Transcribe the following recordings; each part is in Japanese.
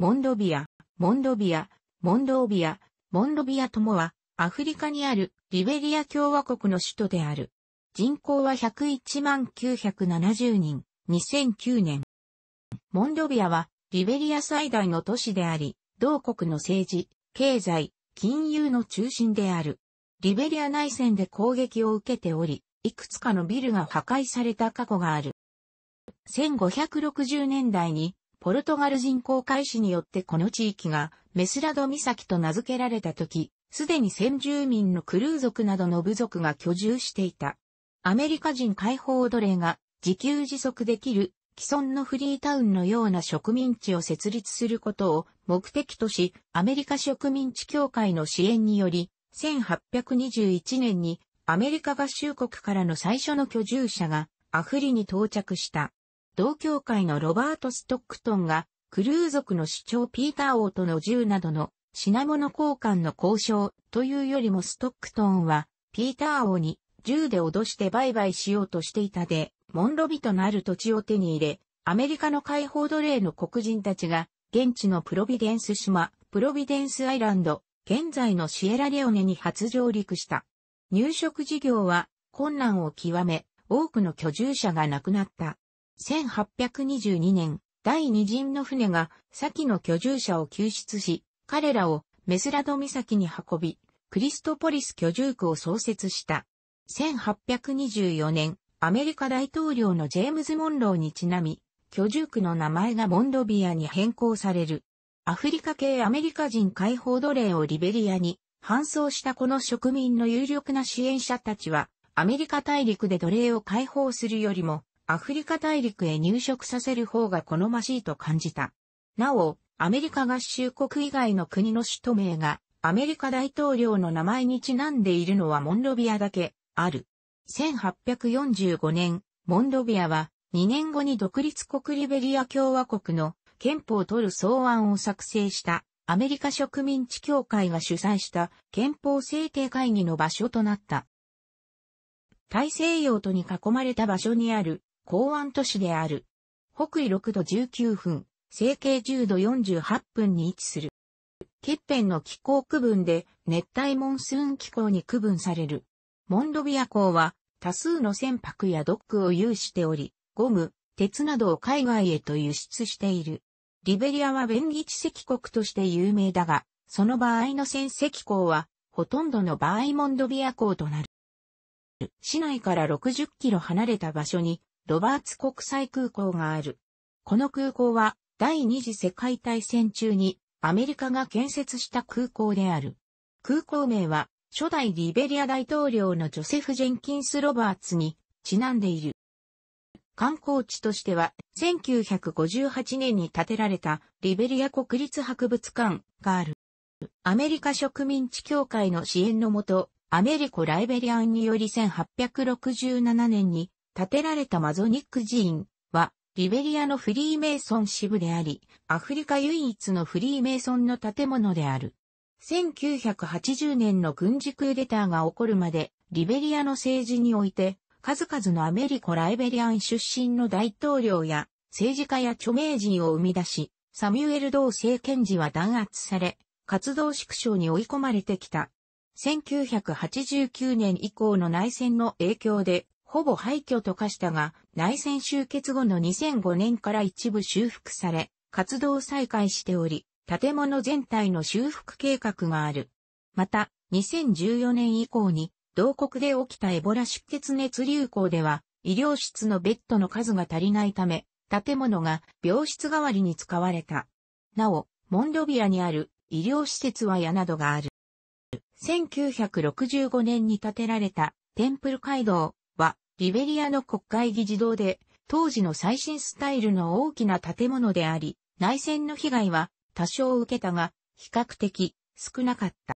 モンロビア、モンロビア、モンロービア、モンロビアともは、アフリカにあるリベリア共和国の首都である。人口は101万970人、2009年。モンロビアは、リベリア最大の都市であり、同国の政治、経済、金融の中心である。リベリア内戦で攻撃を受けており、いくつかのビルが破壊された過去がある。1560年代にポルトガル人航海士によってこの地域がメスラド岬と名付けられた時、すでに先住民のクルー族などの部族が居住していた。アメリカ人解放奴隷が自給自足できる既存のフリータウンのような植民地を設立することを目的とし、アメリカ植民地協会の支援により、1821年にアメリカ合衆国からの最初の居住者がアフリに到着した。同協会のロバート・ストックトンが、クルー族の主張ピーター王との銃などの品物交換の交渉というよりもストックトンは、ピーター王に銃で脅して売買しようとしていたで、モンロビとなる土地を手に入れ、アメリカの解放奴隷の黒人たちが、現地のプロビデンス島、プロビデンスアイランド、現在のシエラレオネに初上陸した。入植事業は困難を極め、多くの居住者が亡くなった。1822年、第二陣の船が、先の居住者を救出し、彼らをメスラド岬に運び、クリストポリス居住区を創設した。1824年、アメリカ大統領のジェームズ・モンローにちなみ、居住区の名前がモンドビアに変更される。アフリカ系アメリカ人解放奴隷をリベリアに搬送したこの植民の有力な支援者たちは、アメリカ大陸で奴隷を解放するよりも、アフリカ大陸へ入植させる方が好ましいと感じた。なお、アメリカ合衆国以外の国の首都名がアメリカ大統領の名前にちなんでいるのはモンロビアだけある。1845年、モンロビアは2年後に独立国リベリア共和国の憲法を取る草案を作成したアメリカ植民地協会が主催した憲法制定会議の場所となった。大西洋とに囲まれた場所にある港湾都市である。北緯6度19分、西経10度48分に位置する。欠片の気候区分で熱帯モンスーン気候に区分される。モンドビア港は多数の船舶やドックを有しており、ゴム、鉄などを海外へと輸出している。リベリアは便宜地石国として有名だが、その場合の船石港は、ほとんどの場合モンドビア港となる。市内から60キロ離れた場所にロバーツ国際空港がある。この空港は第二次世界大戦中にアメリカが建設した空港である。空港名は初代リベリア大統領のジョセフ・ジェンキンス・ロバーツにちなんでいる。観光地としては1958年に建てられたリベリア国立博物館がある。アメリカ植民地協会の支援のもと、アメリコ・ライベリアンにより1867年に建てられたマゾニック寺院は、リベリアのフリーメイソン支部であり、アフリカ唯一のフリーメイソンの建物である。1980年の軍事クーデターが起こるまで、リベリアの政治において、数々のアメリコ・ライベリアン出身の大統領や政治家や著名人を生み出し、サミュエル・同政権時は弾圧され、活動縮小に追い込まれてきた。1989年以降の内戦の影響でほぼ廃墟と化したが、内戦終結後の2005年から一部修復され、活動再開しており、建物全体の修復計画がある。また、2014年以降に、同国で起きたエボラ出血熱流行では、医療室のベッドの数が足りないため、建物が病室代わりに使われた。なお、モンドビアにある医療施設は屋などがある。1965年に建てられたテンプル街道は、リベリアの国会議事堂で、当時の最新スタイルの大きな建物であり、内戦の被害は多少受けたが、比較的少なかった。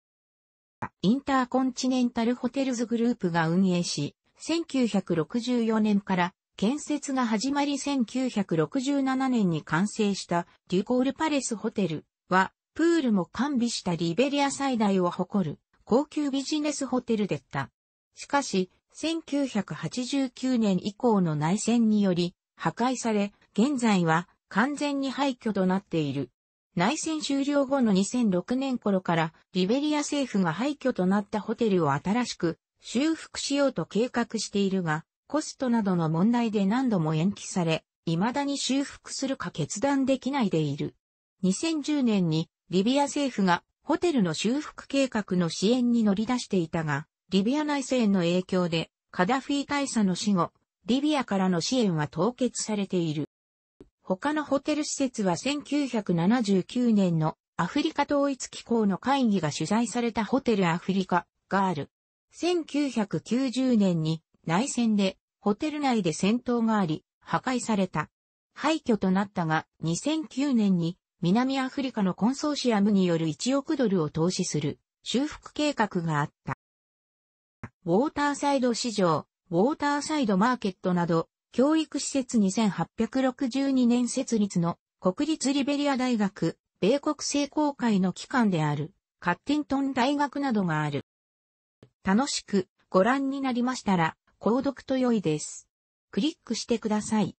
インターコンチネンタルホテルズグループが運営し、1964年から建設が始まり1967年に完成したデュコールパレスホテルは、プールも完備したリベリア最大を誇る高級ビジネスホテルでった。しかし、1989年以降の内戦により破壊され、現在は完全に廃墟となっている。内戦終了後の2006年頃からリベリア政府が廃墟となったホテルを新しく修復しようと計画しているが、コストなどの問題で何度も延期され、未だに修復するか決断できないでいる。2010年にリビア政府がホテルの修復計画の支援に乗り出していたが、リビア内戦の影響で、カダフィ大佐の死後、リビアからの支援は凍結されている。他のホテル施設は1979年のアフリカ統一機構の会議が主催されたホテルアフリカガール。1990年に内戦でホテル内で戦闘があり破壊された。廃墟となったが2009年に南アフリカのコンソーシアムによる1億ドルを投資する修復計画があった。ウォーターサイド市場、ウォーターサイドマーケットなど、教育施設2862年設立の国立リベリア大学、米国聖公会の機関である、カッティントン大学などがある。楽しくご覧になりましたら、購読と良いです。クリックしてください。